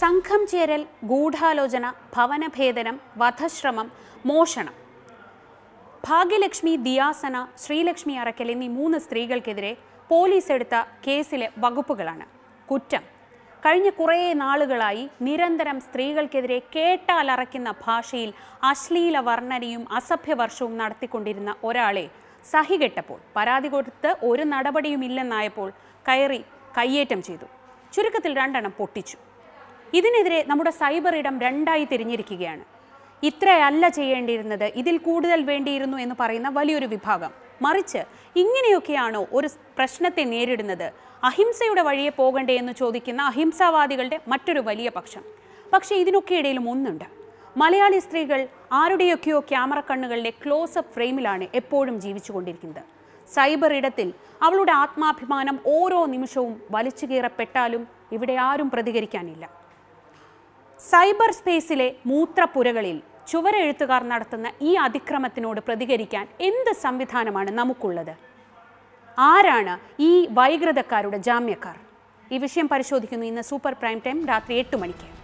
സംഘം ചേരൽ ഗൂഢാലോചന ഭവനഭേദനം വധശ്രമം മോഷണം ഭാഗ്യലക്ഷ്മി ദിയാസന ശ്രീലക്ഷ്മി അറക്കൽ എന്നീ മൂന്ന് സ്ത്രീകൾക്കെതിരെ പോലീസ് എടുത്ത കേസിലെ വകുപ്പുകളാണ് കുറ്റം കഴിഞ്ഞ കുറേ നാളുകളായി നിരന്തരം സ്ത്രീകൾക്കെതിരെ കേട്ടാലറയ്ക്കുന്ന ഭാഷയിൽ അശ്ലീല വർണ്ണനയും അസഭ്യവർഷവും നടത്തിക്കൊണ്ടിരുന്ന ഒരാളെ സഹികെട്ടപ്പോൾ പരാതി കൊടുത്ത് ഒരു നടപടിയുമില്ലെന്നായപ്പോൾ കയറി കയ്യേറ്റം ചെയ്തു ചുരുക്കത്തിൽ രണ്ടെണ്ണം പൊട്ടിച്ചു ഇതിനെതിരെ നമ്മുടെ സൈബർ ഇടം രണ്ടായി തിരിഞ്ഞിരിക്കുകയാണ് ഇത്രയല്ല ചെയ്യേണ്ടിയിരുന്നത് ഇതിൽ കൂടുതൽ വേണ്ടിയിരുന്നു എന്ന് പറയുന്ന വലിയൊരു വിഭാഗം മറിച്ച് ഇങ്ങനെയൊക്കെയാണോ ഒരു പ്രശ്നത്തെ നേരിടുന്നത് അഹിംസയുടെ വഴിയെ പോകണ്ടേ എന്ന് ചോദിക്കുന്ന അഹിംസാവാദികളുടെ മറ്റൊരു വലിയ പക്ഷം പക്ഷേ ഇതിനൊക്കെ ഇടയിലും ഒന്നുണ്ട് മലയാളി സ്ത്രീകൾ ആരുടെയൊക്കെയോ ക്യാമറ കണ്ണുകളുടെ അപ്പ് ഫ്രെയിമിലാണ് എപ്പോഴും ജീവിച്ചുകൊണ്ടിരിക്കുന്നത് സൈബർ ഇടത്തിൽ അവളുടെ ആത്മാഭിമാനം ഓരോ നിമിഷവും വലിച്ചു കീറപ്പെട്ടാലും ഇവിടെ ആരും പ്രതികരിക്കാനില്ല സൈബർ സ്പേസിലെ മൂത്രപ്പുരകളിൽ ചുവരെഴുത്തുകാർ നടത്തുന്ന ഈ അതിക്രമത്തിനോട് പ്രതികരിക്കാൻ എന്ത് സംവിധാനമാണ് നമുക്കുള്ളത് ആരാണ് ഈ വൈകൃതക്കാരുടെ ജാമ്യക്കാർ ഈ വിഷയം പരിശോധിക്കുന്നു ഇന്ന് സൂപ്പർ പ്രൈം ടൈം രാത്രി എട്ട് മണിക്ക്